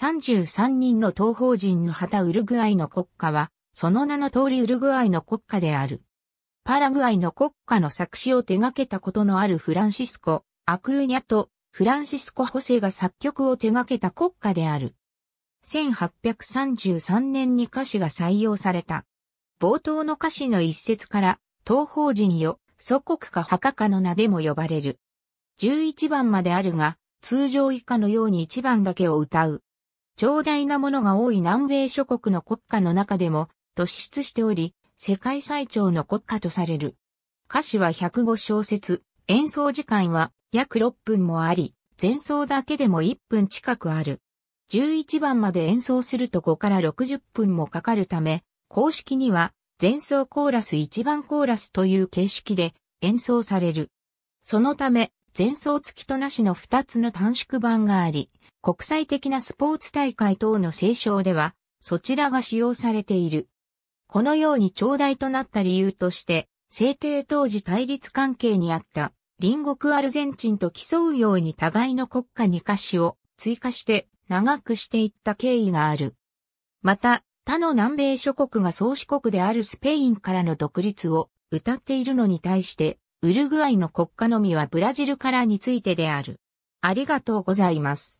33人の東方人の旗ウルグアイの国家は、その名の通りウルグアイの国家である。パラグアイの国家の作詞を手掛けたことのあるフランシスコ、アクーニャとフランシスコ・ホセが作曲を手掛けた国家である。1833年に歌詞が採用された。冒頭の歌詞の一節から、東方人よ、祖国か墓かの名でも呼ばれる。11番まであるが、通常以下のように1番だけを歌う。長大なものが多い南米諸国の国家の中でも突出しており、世界最長の国家とされる。歌詞は105小節、演奏時間は約6分もあり、前奏だけでも1分近くある。11番まで演奏すると5から60分もかかるため、公式には前奏コーラス1番コーラスという形式で演奏される。そのため、前奏付きとなしの2つの短縮版があり、国際的なスポーツ大会等の聖書では、そちらが使用されている。このように頂戴となった理由として、制定当時対立関係にあった隣国アルゼンチンと競うように互いの国家に歌詞を追加して長くしていった経緯がある。また、他の南米諸国が創始国であるスペインからの独立を歌っているのに対して、ウルグアイの国家のみはブラジルからについてである。ありがとうございます。